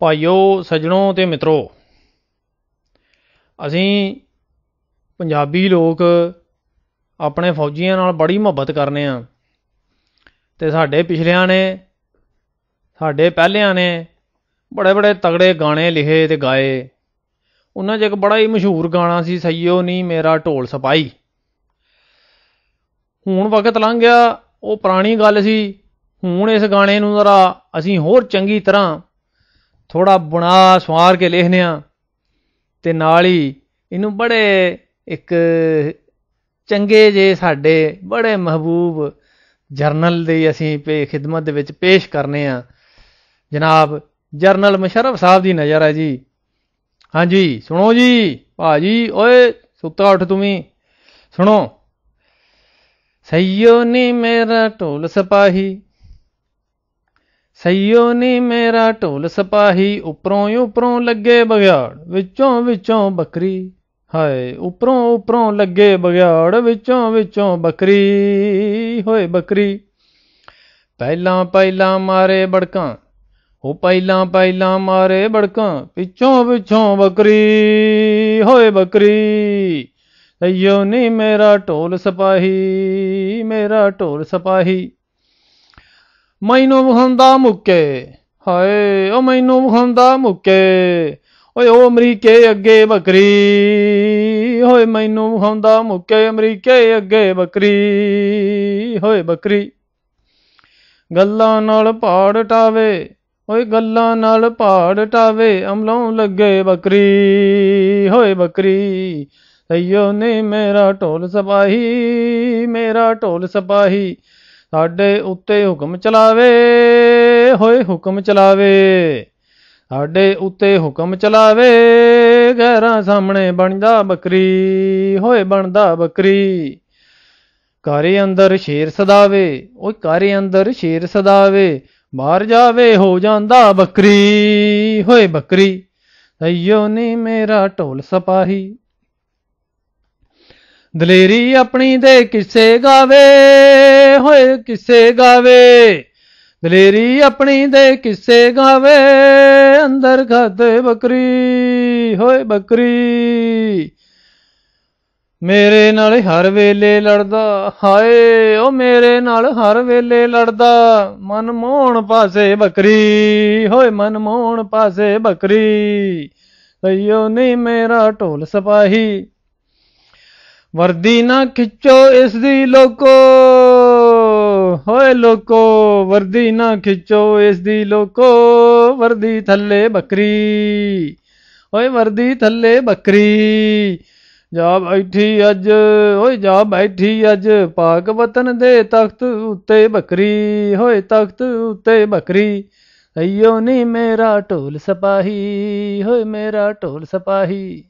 ਭਾਈਓ ਸਜਣੋ ਤੇ ਮਿੱਤਰੋ ਅਸੀਂ ਪੰਜਾਬੀ ਲੋਕ ਆਪਣੇ ਫੌਜੀਆਂ ਨਾਲ ਬੜੀ ਮੁਹੱਬਤ ਕਰਨੇ ਆ ਤੇ ਸਾਡੇ ਪਿਛਲਿਆਂ ਨੇ ਸਾਡੇ ਪਹਿਲਿਆਂ ਨੇ ਬੜੇ ਬੜੇ ਤਗੜੇ ਗਾਣੇ ਲਿਖੇ ਤੇ ਗਾਏ ਉਹਨਾਂ 'ਚ ਇੱਕ ਬੜਾ ਹੀ ਮਸ਼ਹੂਰ ਗਾਣਾ ਸੀ ਸਈਓ ਨਹੀਂ ਮੇਰਾ ਢੋਲ ਸਪਾਈ ਹੁਣ ਵਕਤ ਲੰਘ ਗਿਆ ਉਹ ਪੁਰਾਣੀ ਗੱਲ ਸੀ ਹੁਣ ਇਸ ਗਾਣੇ ਨੂੰ ਜ਼ਰਾ ਅਸੀਂ ਹੋਰ ਚੰਗੀ ਤਰ੍ਹਾਂ ਥੋੜਾ ਬੁਣਾ ਸਵਾਰ ਕੇ ਲਿਖਨੇ ਆ ਤੇ ਨਾਲ ਹੀ ਇਹਨੂੰ ਬੜੇ ਇੱਕ ਚੰਗੇ ਜੇ ਸਾਡੇ ਬੜੇ ਮਹਬੂਬ ਜਰਨਲ ਦੇ ਅਸੀਂ ਪੇ ਖidmat ਦੇ ਵਿੱਚ ਪੇਸ਼ ਕਰਨੇ ਆ ਜਨਾਬ ਜਰਨਲ ਮੁਸ਼ਰਫ ਸਾਹਿਬ ਦੀ ਨਜ਼ਰ ਹੈ ਜੀ ਹਾਂਜੀ ਸੁਣੋ ਜੀ ਭਾਜੀ ਓਏ ਸੁੱਤਾ ਉੱਠ ਤੂੰ ਵੀ ਸੁਣੋ ਸਈਓ ਨੇ ਮੇਰਾ ਢੋਲ ਸਪਾਹੀ ਸਈਓ ਨੀ ਮੇਰਾ ਢੋਲ ਸਪਾਹੀ ਉਪਰੋਂ ਉਪਰੋਂ ਲੱਗੇ ਬਗਿਆੜ ਵਿੱਚੋਂ ਵਿੱਚੋਂ ਬੱਕਰੀ ਹਾਏ ਉਪਰੋਂ ਉਪਰੋਂ ਲੱਗੇ ਬਗਿਆੜ ਵਿੱਚੋਂ ਵਿੱਚੋਂ ਬੱਕਰੀ ਹੋਏ ਬੱਕਰੀ ਪਹਿਲਾਂ ਪਹਿਲਾਂ ਮਾਰੇ ਬੜਕਾਂ ਉਹ ਪਹਿਲਾਂ ਪਹਿਲਾਂ ਮਾਰੇ ਬੜਕਾਂ ਪਿੱਛੋਂ ਪਿੱਛੋਂ ਬੱਕਰੀ ਹੋਏ ਬੱਕਰੀ ਸਈਓ ਨੀ ਮੇਰਾ ਢੋਲ ਸਪਾਹੀ ਮੇਰਾ ਢੋਲ ਸਪਾਹੀ ਮੈਨੂੰ ਵਖੰਦਾ ਮੁੱਕੇ ਹਾਏ ਉਹ ਮੈਨੂੰ ਵਖੰਦਾ ਮੁੱਕੇ ਓਏ ਉਹ ਅਮਰੀਕੇ ਅੱਗੇ ਬੱਕਰੀ ਹੋਏ ਮੈਨੂੰ ਵਖੰਦਾ ਮੁੱਕੇ ਅਮਰੀਕੇ ਅੱਗੇ ਬੱਕਰੀ ਹੋਏ ਬੱਕਰੀ ਗੱਲਾਂ ਨਾਲ ਪਾੜ ਟਾਵੇ ਓਏ ਗੱਲਾਂ ਨਾਲ ਪਾੜ ਟਾਵੇ ਅਮਲੋਂ ਲੱਗੇ ਬੱਕਰੀ ਹੋਏ ਬੱਕਰੀ ਸਈਓ ਨੇ ਮੇਰਾ ਢੋਲ ਸਪਾਹੀ ਮੇਰਾ ਢੋਲ ਸਪਾਹੀ ਸਾਡੇ ਉੱਤੇ ਹੁਕਮ ਚਲਾਵੇ ਹੋਏ ਹੁਕਮ ਚਲਾਵੇ ਸਾਡੇ ਉੱਤੇ ਹੁਕਮ ਚਲਾਵੇ ਗਹਿਰਾ ਸਾਹਮਣੇ ਬਣਦਾ ਬੱਕਰੀ ਹੋਏ ਬਣਦਾ ਬੱਕਰੀ ਕਾਰੇ ਅੰਦਰ ਸ਼ੇਰ ਸਦਾਵੇ ਓਏ ਕਾਰੇ ਅੰਦਰ ਸ਼ੇਰ ਸਦਾਵੇ ਮਾਰ ਜਾਵੇ ਹੋ ਜਾਂਦਾ ਬੱਕਰੀ ਹੋਏ ਬੱਕਰੀ ਸਈਓ ਨੀ ਮੇਰਾ ਢੋਲ ਸਪਾਹੀ ਦਲੇਰੀ ਆਪਣੀ ਦੇ ਕਿਸੇ ਗਾਵੇ ਹੋਏ ਕਿਸੇ ਗਾਵੇ ਦਲੇਰੀ ਆਪਣੀ ਦੇ ਕਿਸੇ ਗਾਵੇ ਅੰਦਰ ਖਾਤੇ ਬੱਕਰੀ ਹੋਏ ਬੱਕਰੀ ਮੇਰੇ ਨਾਲ ਹਰ ਵੇਲੇ ਲੜਦਾ ਹਾਏ ਉਹ ਮੇਰੇ ਨਾਲ ਹਰ ਵੇਲੇ ਲੜਦਾ ਮਨਮੋਹਣ ਪਾਸੇ ਬੱਕਰੀ ਹੋਏ ਮਨਮੋਹਣ ਪਾਸੇ ਬੱਕਰੀ ਸਈਓ ਨਹੀਂ ਮੇਰਾ ਢੋਲ ਸਪਾਹੀ ਵਰਦੀ ਨਾ ਖਿੱਚੋ ਇਸ ਦੀ ਲੋਕੋ ਹੋਏ ਲੋਕੋ ਵਰਦੀ ਨਾ ਖਿੱਚੋ ਇਸ ਦੀ ਲੋਕੋ ਵਰਦੀ ਥੱਲੇ ਬੱਕਰੀ ਓਏ ਵਰਦੀ ਥੱਲੇ ਬੱਕਰੀ ਜਾ ਬੈਠੀ ਅੱਜ ਓਏ ਜਾ ਬੈਠੀ ਅੱਜ ਪਾਕ ਵਤਨ ਦੇ ਤਖਤ ਉੱਤੇ ਬੱਕਰੀ ਹੋਏ ਤਖਤ ਉੱਤੇ ਬੱਕਰੀ ਅਈਓ ਨੀ ਮੇਰਾ ਢੋਲ ਸਪਾਹੀ ਹੋਏ ਮੇਰਾ ਢੋਲ ਸਪਾਹੀ